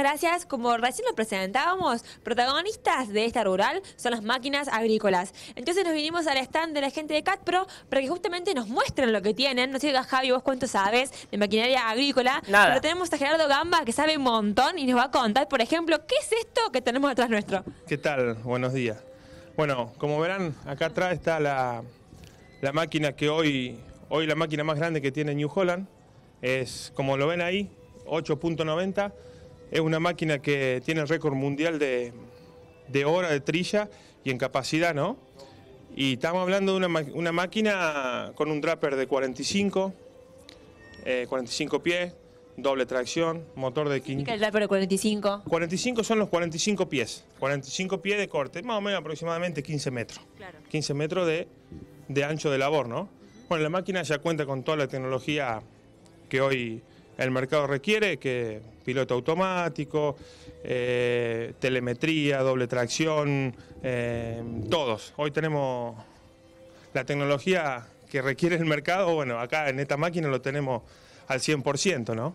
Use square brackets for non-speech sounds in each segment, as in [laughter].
Gracias. Como recién lo presentábamos, protagonistas de esta rural son las máquinas agrícolas. Entonces nos vinimos al stand de la gente de CatPro para que justamente nos muestren lo que tienen. No sé, Javi, vos cuánto sabes de maquinaria agrícola. Pero tenemos a Gerardo Gamba que sabe un montón y nos va a contar, por ejemplo, qué es esto que tenemos atrás nuestro. ¿Qué tal? Buenos días. Bueno, como verán, acá atrás está la, la máquina que hoy, hoy la máquina más grande que tiene New Holland. Es, como lo ven ahí, 8.90 es una máquina que tiene el récord mundial de, hora de trilla y en capacidad, ¿no? Y estamos hablando de una, máquina con un draper de 45, 45 eh, pies, doble tracción, motor de 15. el draper de 45? 45 son los 45 pies, 45 pies de corte, más o menos aproximadamente 15 metros. 15 metros de, de ancho de labor, ¿no? Bueno, la máquina ya cuenta con toda la tecnología que hoy el mercado requiere, que piloto automático, eh, telemetría, doble tracción, eh, todos. Hoy tenemos la tecnología que requiere el mercado, bueno, acá en esta máquina lo tenemos al 100%, ¿no?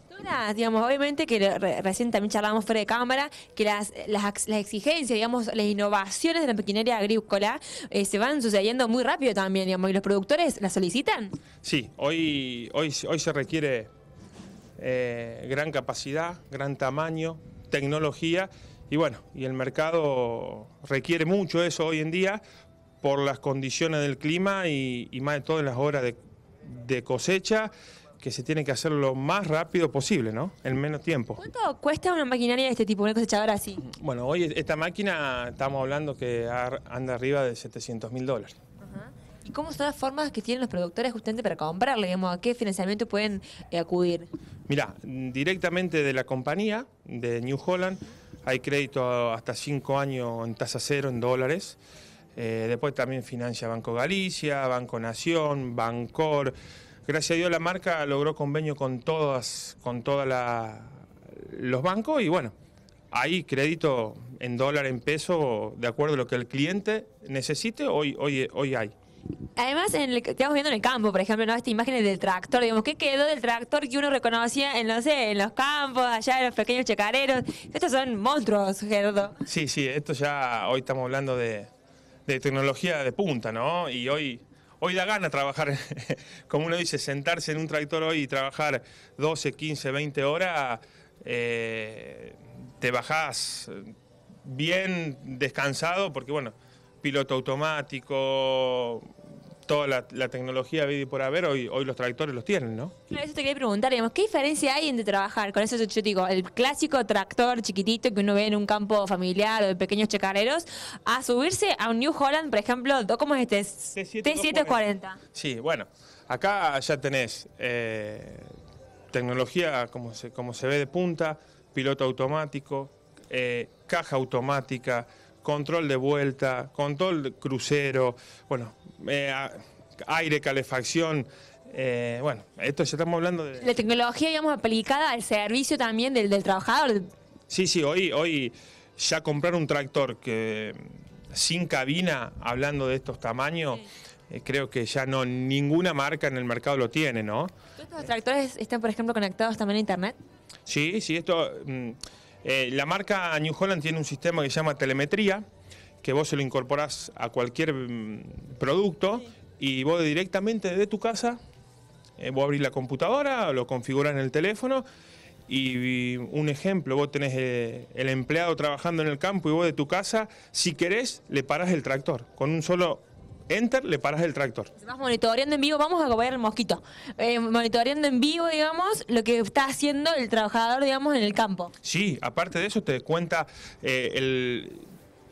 digamos, obviamente que recién también charlábamos fuera de cámara, que las, las, exigencias, digamos, las innovaciones de la maquinaria agrícola eh, se van sucediendo muy rápido también, digamos, y los productores las solicitan. Sí, hoy, hoy, hoy se requiere eh, gran capacidad, gran tamaño, tecnología y bueno, y el mercado requiere mucho eso hoy en día por las condiciones del clima y, más de todas las horas de, cosecha que se tiene que hacer lo más rápido posible, ¿no? En menos tiempo. ¿Cuánto cuesta una maquinaria de este tipo, una cosechadora así? Bueno, hoy esta máquina estamos hablando que anda arriba de 700 mil dólares. ¿Y cómo son las formas que tienen los productores justamente para comprarle? Digamos, ¿A qué financiamiento pueden eh, acudir? Mirá, mm, directamente de la compañía de New Holland hay crédito hasta 5 años en tasa cero en dólares. Eh, después también financia Banco Galicia, Banco Nación, Bancor. Gracias a Dios la marca logró convenio con todas, con todos los bancos y bueno, hay crédito en dólar, en peso, de acuerdo a lo que el cliente necesite, hoy, hoy, hoy hay. Además, en estamos viendo en el campo, por ejemplo, ¿no? Estas imágenes del tractor, digamos, ¿qué quedó del tractor que uno reconocía en, no en los campos, allá en los pequeños chacareros? Estos son monstruos, Gerardo. Sí, sí, esto ya, hoy estamos hablando de, tecnología de punta, ¿no? Y hoy, hoy da gana trabajar, [laughs] como uno dice, sentarse en un tractor hoy y trabajar 12, 15, 20 horas, eh, te bajás bien descansado, porque bueno, piloto automático, toda la, tecnología y por haber, hoy, hoy los tractores los tienen, ¿no? Claro, eso te quería preguntar, ¿qué diferencia hay entre trabajar con eso, yo digo, el clásico tractor chiquitito que uno ve en un campo familiar o de pequeños checareros, a subirse a un New Holland, por ejemplo, ¿cómo es este? T740. Sí, bueno, acá ya tenés eh, tecnología, como se, como se ve de punta, piloto automático, eh, caja automática, control de vuelta, control de crucero, bueno, eh, aire, calefacción. Eh, bueno, esto ya estamos hablando de... La tecnología, digamos, aplicada al servicio también del, trabajador. Sí, sí, hoy, hoy ya comprar un tractor que sin cabina, hablando de estos tamaños, eh, creo que ya no ninguna marca en el mercado lo tiene, ¿no? ¿Estos tractores están, por ejemplo, conectados también a Internet? Sí, sí, esto... Mm, eh, la marca New Holland tiene un sistema que se llama telemetría, que vos se lo incorporás a cualquier mm, producto y vos directamente desde tu casa, eh, vos abrís la computadora, lo configurás en el teléfono y mm, un ejemplo, vos tenés eh, el empleado trabajando en el campo y vos de tu casa, si querés, le parás el tractor. Con un solo Enter, le paras el tractor. vas monitoreando en vivo, vamos a comer el mosquito. Eh, monitoreando en vivo, digamos, lo que está haciendo el trabajador, digamos, en el campo. Sí, aparte de eso te cuenta eh,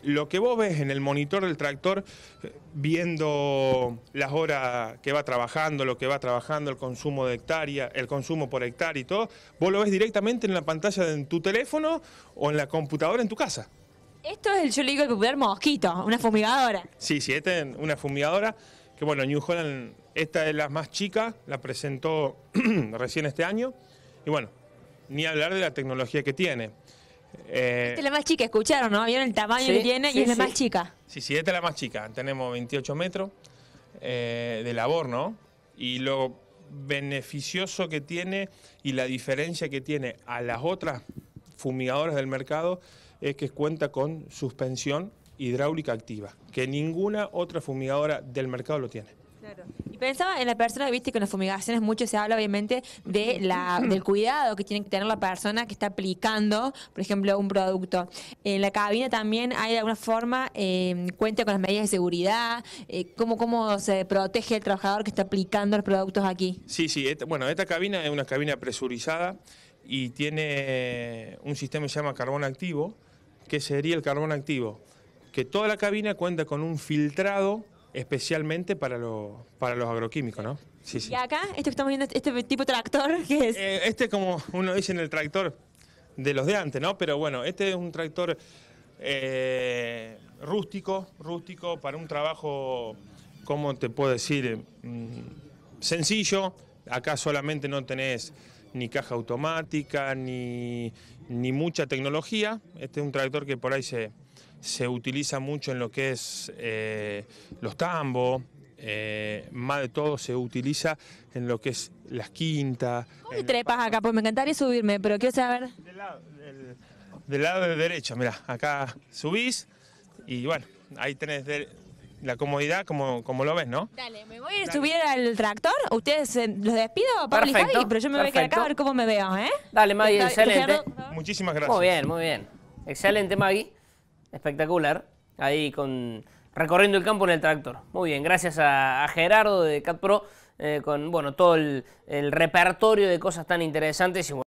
lo que vos ves en el monitor del tractor, eh, viendo las horas que va trabajando, lo que va trabajando, el consumo de hectárea, el consumo por hectárea y todo, vos lo ves directamente en la pantalla de tu teléfono o en la computadora en tu casa. Esto es el, yo le digo el popular mosquito, una fumigadora. Sí, sí, esta es una fumigadora que bueno, New Holland, esta es la más chica, la presentó [clears throat] recién este año. Y bueno, ni hablar de la tecnología que tiene. Eh, esta es la más chica, escucharon, ¿no? Vieron el tamaño que tiene y es la más chica. Sí, sí, esta es la más chica. Tenemos 28 metros eh, de labor, ¿no? Y lo beneficioso que tiene y la diferencia que tiene a las otras fumigadoras del mercado es que cuenta con suspensión hidráulica activa, que ninguna otra fumigadora del mercado lo tiene. Claro. Y pensaba en la persona, viste que en las fumigaciones mucho se habla obviamente de la, [clears throat] del cuidado que tiene que tener la persona que está aplicando, por ejemplo, un producto. En la cabina también hay de alguna forma, em, cuenta con las medidas de seguridad, eh, cómo, se protege el trabajador que está aplicando los productos aquí. Sí, sí, bueno, esta cabina es una cabina presurizada y tiene un sistema que se llama carbón activo, que sería el carbón activo, que toda la cabina cuenta con un filtrado especialmente para, para los agroquímicos, ¿no? ¿Y acá? ¿Esto que estamos viendo, este tipo de tractor? [laughs] ¿qué es? Este este, como uno dice en el tractor de los de antes, ¿no? Pero bueno, este es un tractor eh, rústico, rústico para un trabajo, ¿cómo te puedo decir? Mm, sencillo. Acá solamente no tenés ni caja automática, ni ni mucha tecnología. Este es un tractor que por ahí se, se utiliza mucho en lo que es eh, los tambos. Eh, más de todo se utiliza en lo que es las quintas. ¿Cómo trepas acá? Pues me encantaría subirme, pero quiero saber. Del lado, del, del lado de derecha, mirá, acá subís y bueno, ahí tenés de, la comodidad como, como lo ves, ¿no? Dale, me voy a subir al tractor. Ustedes los despido, Pablo y pero yo me voy a quedar acá a ver cómo me veo, ¿eh? Dale, Maggie, excelente. Muchísimas gracias. Muy bien, muy bien. Excelente, Maggie. Espectacular. Ahí con recorriendo el campo en el tractor. Muy bien, gracias a, Gerardo de CatPro eh, con bueno todo el, el repertorio de cosas tan interesantes y